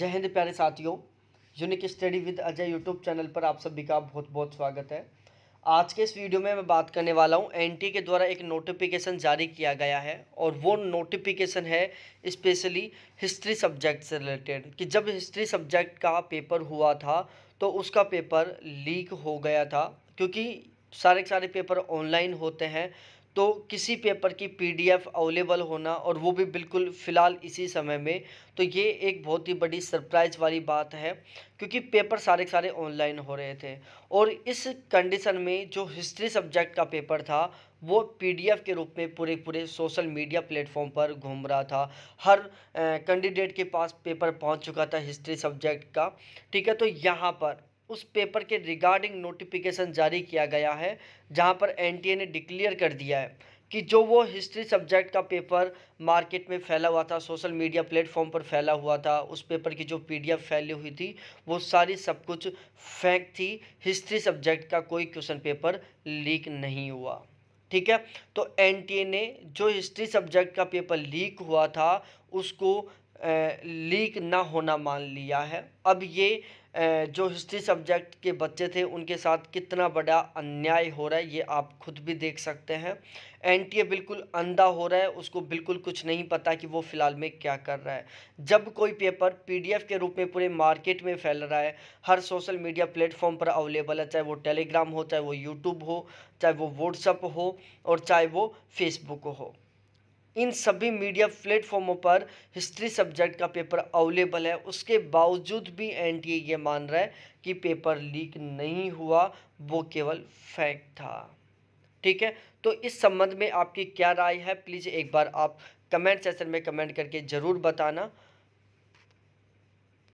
जय हिंद प्यारे साथियों unique study with Ajay YouTube channel पर आप सभी का बहुत बहुत स्वागत है आज के इस वीडियो में मैं बात करने वाला हूं एनटी के द्वारा एक नोटिफिकेशन जारी किया गया है और वो नोटिफिकेशन है स्पेशली हिस्ट्री सब्जेक्ट से रिलेटेड कि जब हिस्ट्री सब्जेक्ट का पेपर हुआ था तो उसका पेपर लीक हो गया था क्योंकि सारे सारे पेपर ऑनलाइन होते हैं तो किसी पेपर की पीडीएफ अवेलेबल होना और वो भी बिल्कुल फ़िलहाल इसी समय में तो ये एक बहुत ही बड़ी सरप्राइज़ वाली बात है क्योंकि पेपर सारे सारे ऑनलाइन हो रहे थे और इस कंडीशन में जो हिस्ट्री सब्जेक्ट का पेपर था वो पीडीएफ के रूप में पूरे पूरे सोशल मीडिया प्लेटफॉर्म पर घूम रहा था हर कैंडिडेट के पास पेपर पहुँच चुका था हिस्ट्री सब्जेक्ट का ठीक है तो यहाँ पर उस पेपर के रिगार्डिंग नोटिफिकेशन जारी किया गया है जहां पर एनटीए ने डिक्लेयर कर दिया है कि जो वो हिस्ट्री सब्जेक्ट का पेपर मार्केट में फैला हुआ था सोशल मीडिया प्लेटफॉर्म पर फैला हुआ था उस पेपर की जो पीडीएफ फैली हुई थी वो सारी सब कुछ फेंक थी हिस्ट्री सब्जेक्ट का कोई क्वेश्चन पेपर लीक नहीं हुआ ठीक है तो एनटीए ने जो हिस्ट्री सब्जेक्ट का पेपर लीक हुआ था उसको लीक ना होना मान लिया है अब ये जो हिस्ट्री सब्जेक्ट के बच्चे थे उनके साथ कितना बड़ा अन्याय हो रहा है ये आप खुद भी देख सकते हैं एनटीए बिल्कुल अंधा हो रहा है उसको बिल्कुल कुछ नहीं पता कि वो फ़िलहाल में क्या कर रहा है जब कोई पेपर पीडीएफ के रूप में पूरे मार्केट में फैल रहा है हर सोशल मीडिया प्लेटफॉर्म पर अवेलेबल है चाहे वो टेलीग्राम हो चाहे वो यूट्यूब हो चाहे वो व्हाट्सअप हो और चाहे वो फेसबुक हो इन सभी मीडिया प्लेटफॉर्मों पर हिस्ट्री सब्जेक्ट का पेपर अवेलेबल है उसके बावजूद भी एन टी ये मान रहा है कि पेपर लीक नहीं हुआ वो केवल फैक्ट था ठीक है तो इस संबंध में आपकी क्या राय है प्लीज़ एक बार आप कमेंट सेशन में कमेंट करके ज़रूर बताना